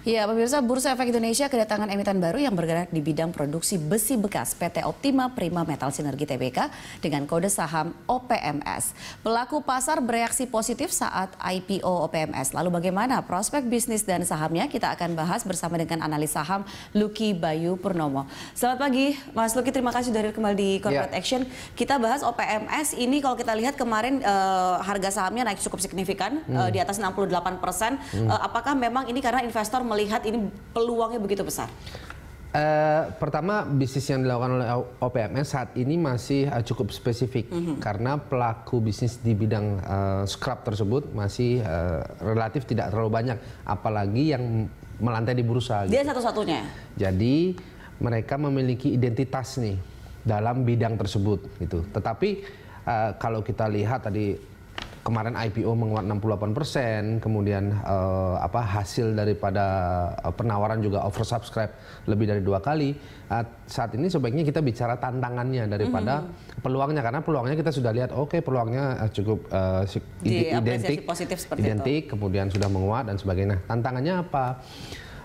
Ya, pemirsa Bursa Efek Indonesia kedatangan emiten baru yang bergerak di bidang produksi besi bekas PT Optima Prima Metal Sinergi Tbk dengan kode saham OPMS. Pelaku pasar bereaksi positif saat IPO OPMS. Lalu bagaimana prospek bisnis dan sahamnya? Kita akan bahas bersama dengan analis saham Lucky Bayu Purnomo. Selamat pagi, Mas Lucky. Terima kasih sudah kembali di ya. Corporate ya. Action. Kita bahas OPMS ini kalau kita lihat kemarin uh, harga sahamnya naik cukup signifikan hmm. uh, di atas 68 persen. Hmm. Uh, apakah memang ini karena investor melihat ini peluangnya begitu besar? Uh, pertama bisnis yang dilakukan oleh OPMS saat ini masih uh, cukup spesifik mm -hmm. karena pelaku bisnis di bidang uh, eh, scrap tersebut masih uh, relatif tidak terlalu banyak apalagi yang melantai di bursa. Dia gitu. satu-satunya. Jadi mereka memiliki identitas nih dalam bidang tersebut gitu. Tetapi uh, kalau kita lihat tadi kemarin IPO menguat 68 persen, kemudian uh, apa hasil daripada uh, penawaran juga oversubscribe lebih dari dua kali. Uh, saat ini sebaiknya kita bicara tantangannya daripada mm -hmm. peluangnya karena peluangnya kita sudah lihat oke okay, peluangnya eh, cukup uh, Di identik, positif identik, itu. kemudian sudah menguat dan sebagainya. Tantangannya apa?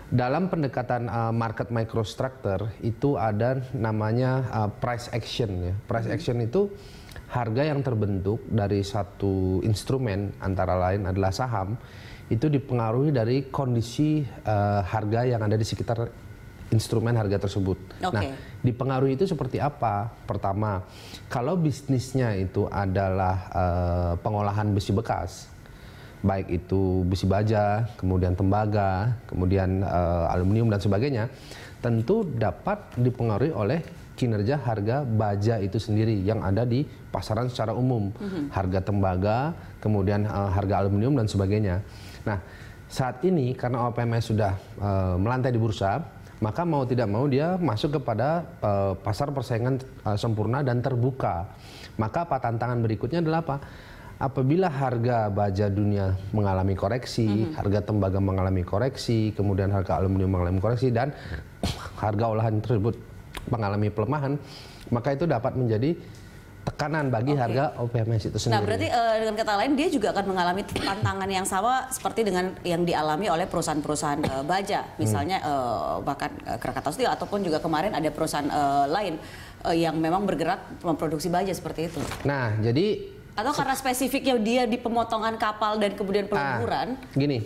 dalam pendekatan uh, market microstructure itu ada namanya uh, price action ya. Price mm-hmm. action itu harga yang terbentuk dari satu instrumen antara lain adalah saham itu dipengaruhi dari kondisi uh, harga yang ada di sekitar instrumen harga tersebut. Okay. Nah, dipengaruhi itu seperti apa? Pertama, kalau bisnisnya itu adalah uh, pengolahan besi bekas, baik itu besi baja, kemudian tembaga, kemudian uh, aluminium dan sebagainya, tentu dapat dipengaruhi oleh kinerja harga baja itu sendiri yang ada di pasaran secara umum, mm-hmm. harga tembaga, kemudian uh, harga aluminium dan sebagainya. Nah, saat ini karena OPMS sudah uh, melantai di bursa, maka mau tidak mau dia masuk kepada uh, pasar persaingan uh, sempurna dan terbuka. Maka apa tantangan berikutnya adalah apa? apabila harga baja dunia mengalami koreksi, mm -hmm. harga tembaga mengalami koreksi, kemudian harga aluminium mengalami koreksi dan harga olahan tersebut mengalami pelemahan, maka itu dapat menjadi tekanan bagi okay. harga OPMS itu nah, sendiri. Nah, berarti uh, dengan kata lain dia juga akan mengalami tantangan yang sama seperti dengan yang dialami oleh perusahaan-perusahaan uh, baja, hmm. misalnya hmm. uh, bahkan uh, Krakatau Steel ataupun juga kemarin ada perusahaan uh, lain uh, yang memang bergerak memproduksi baja seperti itu. Nah, jadi atau karena spesifiknya dia di pemotongan kapal dan kemudian peleburan? Ah, gini,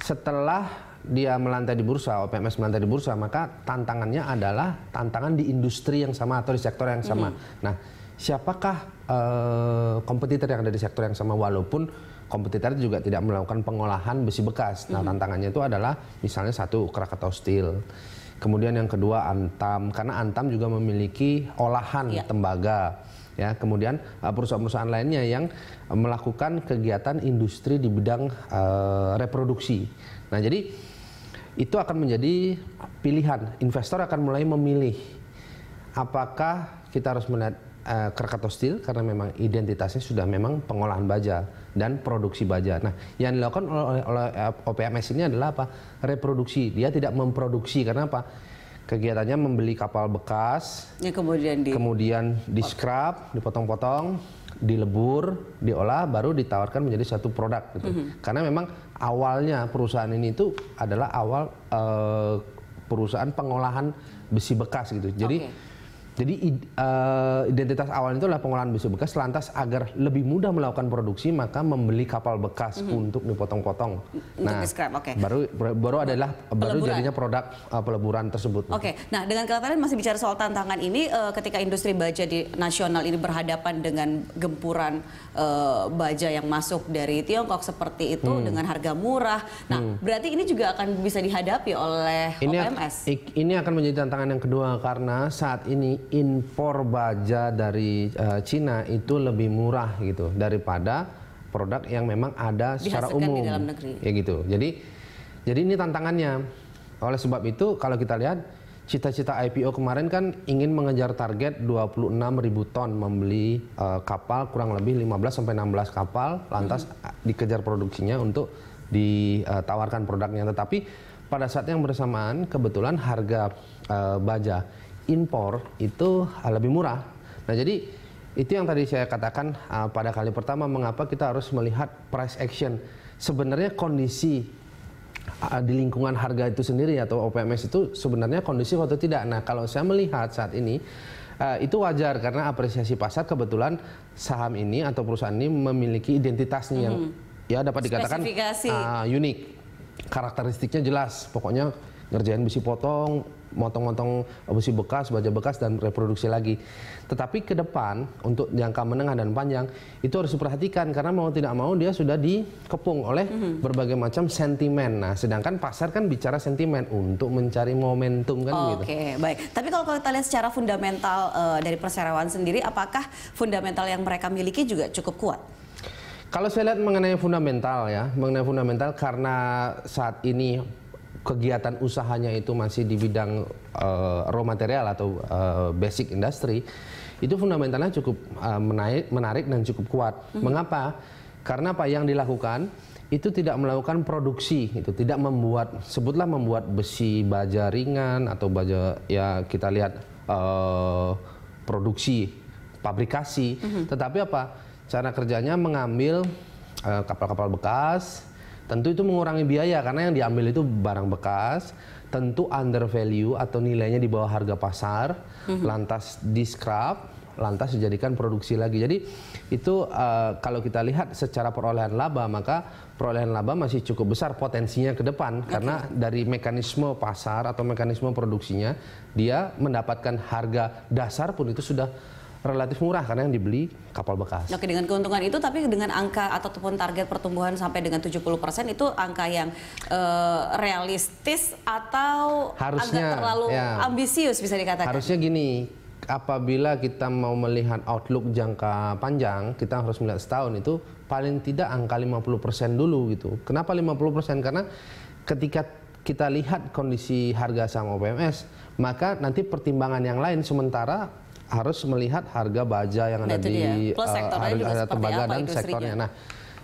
setelah dia melantai di bursa, OPMS melantai di bursa, maka tantangannya adalah tantangan di industri yang sama atau di sektor yang sama. Mm -hmm. Nah, siapakah uh, kompetitor yang ada di sektor yang sama walaupun kompetitor juga tidak melakukan pengolahan besi bekas. Nah, mm -hmm. tantangannya itu adalah misalnya satu Krakatau Steel. Kemudian yang kedua Antam karena Antam juga memiliki olahan yeah. tembaga ya kemudian eh, perusahaan-perusahaan lainnya yang melakukan kegiatan industri di bidang uh, reproduksi. Nah, jadi itu akan menjadi pilihan investor akan mulai memilih apakah kita harus melihat uh, Krakatau Steel karena memang identitasnya sudah memang pengolahan baja dan produksi baja. Nah, yang dilakukan oleh, oleh OPMS ini adalah apa? Reproduksi. Dia tidak memproduksi karena apa? Kegiatannya membeli kapal bekas, ya, kemudian di kemudian di scrap, dipotong-potong, dilebur, diolah, baru ditawarkan menjadi satu produk. Gitu. Mm -hmm. Karena memang awalnya perusahaan ini itu adalah awal uh, perusahaan pengolahan besi bekas gitu. Jadi okay jadi eh, identitas awal itu adalah pengolahan besi bekas. Lantas agar lebih mudah melakukan produksi, maka membeli kapal bekas mm -hmm. untuk dipotong-potong. Nah, scrap, okay. baru baru adalah baru jadinya produk uh, peleburan tersebut. Oke. Okay. Nah, dengan kelihatan masih bicara soal tantangan ini, uh, ketika industri baja di nasional ini berhadapan dengan gempuran uh, baja yang masuk dari Tiongkok seperti itu hmm. dengan harga murah. Nah, hmm. berarti ini juga akan bisa dihadapi oleh ini, OMS. Ini akan menjadi tantangan yang kedua karena saat ini impor baja dari uh, Cina itu lebih murah gitu daripada produk yang memang ada secara umum. Di dalam negeri. Ya gitu. Jadi jadi ini tantangannya. Oleh sebab itu kalau kita lihat cita-cita IPO kemarin kan ingin mengejar target 26 ribu ton membeli uh, kapal kurang lebih 15 sampai 16 kapal lantas hmm. dikejar produksinya untuk ditawarkan eh, produknya tetapi pada saat yang bersamaan kebetulan harga uh, baja impor itu ah, lebih murah. Nah, jadi itu yang tadi saya katakan uh, pada kali pertama mengapa kita harus melihat price action. Sebenarnya kondisi uh, di lingkungan harga itu sendiri atau OPMS itu sebenarnya kondisi atau tidak. Nah, kalau saya melihat saat ini Uh, itu wajar karena apresiasi pasar kebetulan saham ini atau perusahaan ini memiliki identitasnya yang mm-hmm. ya dapat dikatakan uh, unik karakteristiknya jelas pokoknya ngerjain besi potong motong-motong besi bekas, baja bekas dan reproduksi lagi. Tetapi ke depan untuk jangka menengah dan panjang itu harus diperhatikan karena mau tidak mau dia sudah dikepung oleh mm -hmm. berbagai macam sentimen. Nah, sedangkan pasar kan bicara sentimen untuk mencari momentum kan oh, gitu. Oke, baik. Tapi kalau kita lihat secara fundamental uh, dari perseroan sendiri apakah fundamental yang mereka miliki juga cukup kuat? Kalau saya lihat mengenai fundamental ya, mengenai fundamental karena saat ini kegiatan usahanya itu masih di bidang uh, raw material atau uh, basic industry itu fundamentalnya cukup uh, menaik, menarik dan cukup kuat. Mm hmm. Mengapa? Karena apa yang dilakukan itu tidak melakukan produksi itu tidak membuat sebutlah membuat besi baja ringan atau baja ya kita lihat uh, produksi pabrikasi mm -hmm. tetapi apa cara kerjanya mengambil kapal-kapal uh, kapal -kapal bekas Tentu itu mengurangi biaya karena yang diambil itu barang bekas, tentu under value atau nilainya di bawah harga pasar, mm-hmm. lantas di scrap, lantas dijadikan produksi lagi. Jadi itu uh, kalau kita lihat secara perolehan laba maka perolehan laba masih cukup besar potensinya ke depan okay. karena dari mekanisme pasar atau mekanisme produksinya dia mendapatkan harga dasar pun itu sudah relatif murah karena yang dibeli kapal bekas. Oke, dengan keuntungan itu tapi dengan angka ataupun target pertumbuhan sampai dengan 70% itu angka yang uh, realistis atau harusnya agak terlalu ya, ambisius bisa dikatakan. Harusnya gini, apabila kita mau melihat outlook jangka panjang, kita harus melihat setahun itu paling tidak angka 50% dulu gitu. Kenapa 50%? Karena ketika kita lihat kondisi harga saham OPMS, maka nanti pertimbangan yang lain sementara harus melihat harga baja yang ada nah, di uh, harga, harga tembaga dan sektornya. Nah,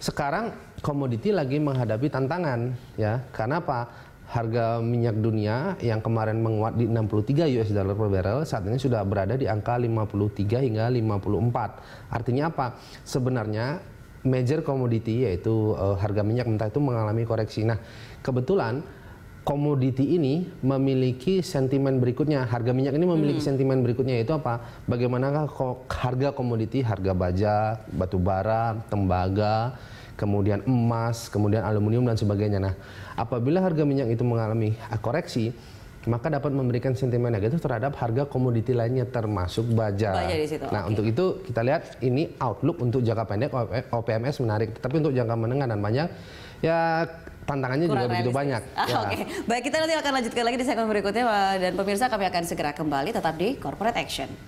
sekarang komoditi lagi menghadapi tantangan ya. Karena apa? Harga minyak dunia yang kemarin menguat di 63 US dollar per barrel saat ini sudah berada di angka 53 hingga 54. Artinya apa? Sebenarnya major commodity yaitu uh, harga minyak mentah itu mengalami koreksi. Nah, kebetulan komoditi ini memiliki sentimen berikutnya. Harga minyak ini memiliki hmm. sentimen berikutnya yaitu apa? Bagaimanakah harga komoditi, harga baja, batu bara, tembaga, kemudian emas, kemudian aluminium dan sebagainya. Nah, apabila harga minyak itu mengalami koreksi, maka dapat memberikan sentimen negatif terhadap harga komoditi lainnya termasuk baja. baja di Nah, okay. untuk itu kita lihat ini outlook untuk jangka pendek OPMS menarik, tapi untuk jangka menengah dan panjang ya tantangannya Kurang juga begitu banyak. Ah, ya. Oke, okay. baik kita nanti akan lanjutkan lagi di segmen berikutnya dan pemirsa kami akan segera kembali tetap di Corporate Action.